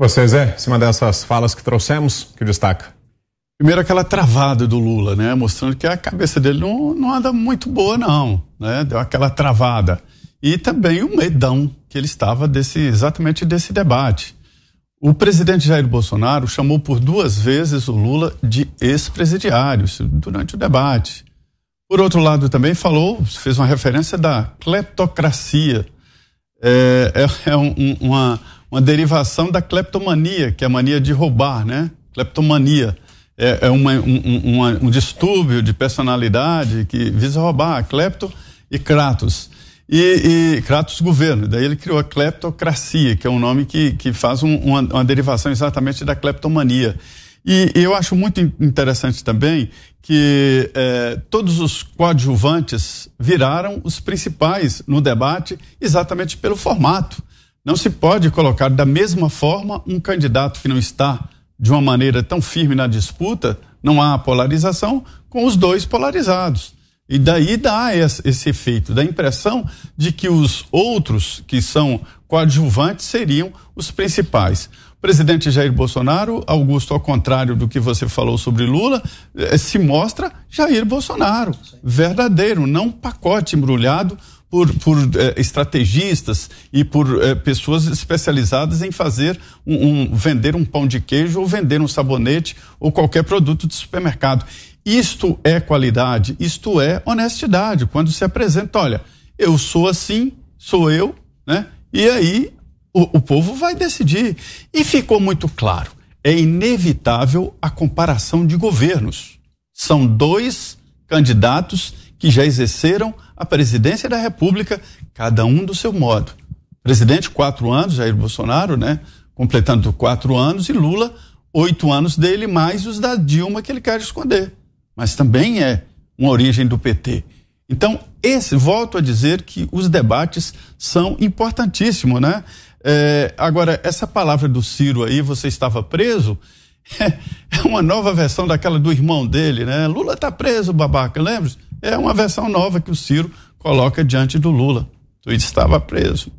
Vocês é, em cima dessas falas que trouxemos, que destaca? Primeiro aquela travada do Lula, né? Mostrando que a cabeça dele não, não anda muito boa, não. Né? Deu aquela travada. E também o medão que ele estava desse, exatamente desse debate. O presidente Jair Bolsonaro chamou por duas vezes o Lula de ex-presidiário durante o debate. Por outro lado, também falou, fez uma referência da cleptocracia. É, é, é um, uma uma derivação da cleptomania, que é a mania de roubar, né? Cleptomania é, é uma, um, um distúrbio de personalidade que visa roubar, clepto e Kratos. E, e, Kratos governo. Daí ele criou a cleptocracia, que é um nome que, que faz um, uma, uma, derivação exatamente da cleptomania. E, e eu acho muito interessante também que eh, todos os coadjuvantes viraram os principais no debate exatamente pelo formato. Não se pode colocar da mesma forma um candidato que não está de uma maneira tão firme na disputa, não há polarização, com os dois polarizados. E daí dá esse efeito, da impressão de que os outros que são coadjuvantes seriam os principais. presidente Jair Bolsonaro, Augusto, ao contrário do que você falou sobre Lula, eh, se mostra Jair Bolsonaro, verdadeiro, não um pacote embrulhado por, por eh, estrategistas e por eh, pessoas especializadas em fazer um, um, vender um pão de queijo ou vender um sabonete ou qualquer produto de supermercado. Isto é qualidade, isto é honestidade. Quando se apresenta, olha, eu sou assim, sou eu, né? E aí o, o povo vai decidir. E ficou muito claro, é inevitável a comparação de governos. São dois candidatos que já exerceram a presidência da República, cada um do seu modo. Presidente, quatro anos, Jair Bolsonaro, né? Completando quatro anos, e Lula, oito anos dele, mais os da Dilma que ele quer esconder. Mas também é uma origem do PT. Então, esse, volto a dizer que os debates são importantíssimos, né? É, agora, essa palavra do Ciro aí, você estava preso, é, é uma nova versão daquela do irmão dele, né? Lula está preso, babaca, lembra? -se? É uma versão nova que o Ciro coloca diante do Lula. Tu estava preso,